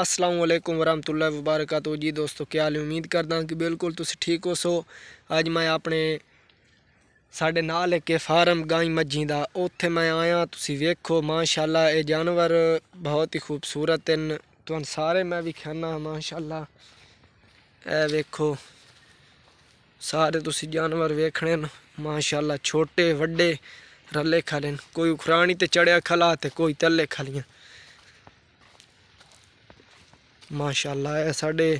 अस्सलाम वालेकुम वरहमतुल्लाह वबरक तो जी दोस्तों क्या हाल उम्मीद करदा कि बिल्कुल तुम ठीक हो सो अज मैं अपने ਸਾਡੇ ਨਾਲ ਇੱਕ ਫਾਰਮ ਗਾਈ ਮੱਝੀ ਦਾ ਉੱਥੇ ਮੈਂ ਆਇਆ ਤੁਸੀਂ ਵੇਖੋ ਮਾਸ਼ਾਅੱਲਾ ਇਹ ਜਾਨਵਰ ਬਹੁਤ ਹੀ ਖੂਬਸੂਰਤ ਹਨ ਤੁਹਾਨੂੰ ਸਾਰੇ ਮੈਂ ਵੀ ਖਾਣਾ ਮਾਸ਼ਾਅੱਲਾ ਇਹ ਵੇਖੋ ਸਾਰੇ ਤੁਸੀਂ ਜਾਨਵਰ ਵੇਖਣੇ ਨੇ ਮਾਸ਼ਾਅੱਲਾ ਛੋਟੇ ਵੱਡੇ ਰੱਲੇ ਖਾਲੇ ਕੋਈ ਉਖਰਾਣੀ ਤੇ ਚੜਿਆ ਖਲਾ ਤੇ ਕੋਈ ਤੱਲੇ ਖਲੀਆਂ ਮਾਸ਼ਾਅੱਲਾ ਇਹ ਸਾਡੇ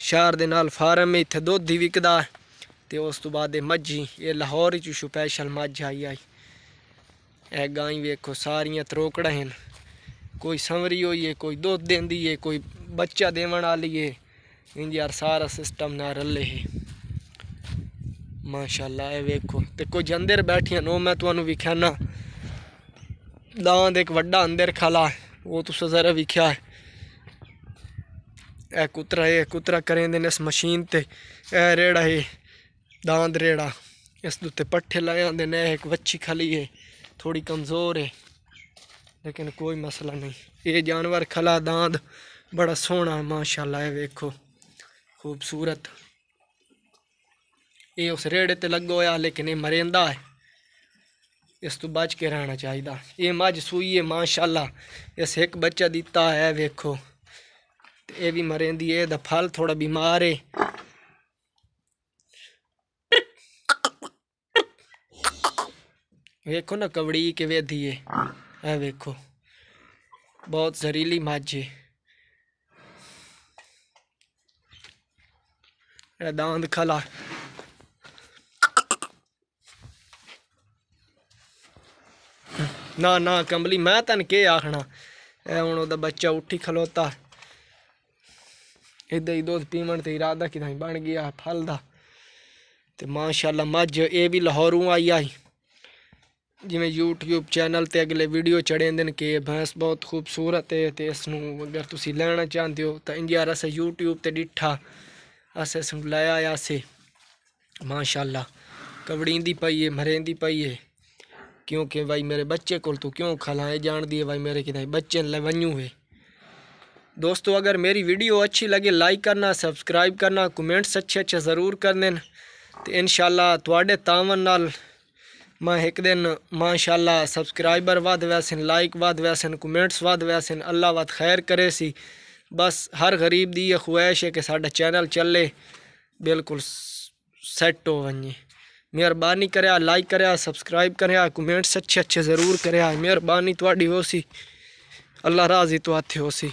ਸ਼ਹਿਰ ਦੇ ਨਾਲ ਫਾਰਮ ਹੈ ਇੱਥੇ ਦੁੱਧ ਹੀ ਵਿਕਦਾ ਤੇ ਉਸ ਤੋਂ ਬਾਅਦ ਇਹ ਮੱਝੀ ਇਹ ਲਾਹੌਰ ਚ ਸਪੈਸ਼ਲ ਮੱਝ ਆਈ ਆਈ ਇਹ ਗਾਂ ਵੇਖੋ ਸਾਰੀਆਂ ਤਰੋਕੜਾਂ ਹਨ ਕੋਈ ਸੰਵਰੀ ਹੋਈ ਏ ਕੋਈ ਦੁੱਧ ਦਿੰਦੀ ਏ ਕੋਈ ਬੱਚਾ ਦੇਵਣ ਵਾਲੀ ਏ ਇੰਜ ਯਾਰ ਸਾਰਾ ਸਿਸਟਮ ਨਾਲ ਰੱਲੇ ਹੈ ਮਾਸ਼ਾਅੱਲਾ ਇਹ ਵੇਖੋ ਤੇ ਕੋ ਜੰਦਰ ਬੈਠੀਆਂ ਨੋ ਮੈਂ ਤੁਹਾਨੂੰ ਵਿਖਾਣਾ ਦਾਂ ਦੇ ਇੱਕ ਵੱਡਾ ਅੰਦਰ ਖਲਾ ਉਹ ਤੁਸੀਂ ਜ਼ਰਾ ਵਿਖਿਆ है कुतरा ਇਹ कुतरा करें ਦੇ इस मशीन ते रेड़ा ਇਹ दांद रेड़ा इस दुते पट्ठे ਦੇ ਉੱਤੇ ਪੱਠੇ ਲਾਏ ਆਂਦੇ ਨੇ ਇੱਕ ਵੱਛੀ ਖਲੀ लेकिन कोई मसला नहीं ये जानवर खला दांद बड़ा सोहना है माशाल्लाह वेखो खूबसूरत ये उस रेड़े ते लगो होया लेकिन ये मरेंदा है इस तू बच के रहना चाहिए ये मज सूई है माशाल्लाह इस एक बच्चा दिता है वेखो ये भी मरें दिए ये फल थोड़ा बीमार है वेखो ना कबड़ी के वे दिए है वेखो बहुत जहरीली माझे दांद खला ना ना कंबली मैं तेन के आखना हूँ ओद बच्चा उठी खलोता इदा ही दुध पीवन तो इरादा कि बन गया फल का तो माशाला मज ये भी लाहौरों आई आई जिमें यूट्यूब चैनल पर अगले वीडियो चढ़े दिन कि भैंस बहुत खूबसूरत है तो इस अगर तुम लैना चाहते हो तो इंडिया अस यूट्यूब तिठा डिठा अस इस लाया आया से माशाला कवड़ी पाई है मरें पाई है क्योंकि भाई मेरे बच्चे को क्यों खलाए जान है भाई मेरे कि बच्चे ले है दोस्तों अगर मेरी वीडियो अच्छी लगे लाइक करना सब्सक्राइब करना कमेंट्स अच्छे अच्छे ज़रूर कर देन तो इन शाले तावन नाल मैं एक दिन माशाला सब्सक्राइबर वाद वैसे लाइक वाद वैसे कमेंट्स वाद वैसे अल्लाह वाद खैर करे सी बस हर गरीब की यह ख्वाहिश है कि साढ़ा चैनल चले बिल्कुल सैट हो वे मेहरबानी कर लाइक कर सब्सक्राइब कर कमेंट्स अच्छे अच्छे ज़रूर करेहरबानी मेहरबानी थोड़ी हो सी अल्लाह राजी तो हाथ हो सी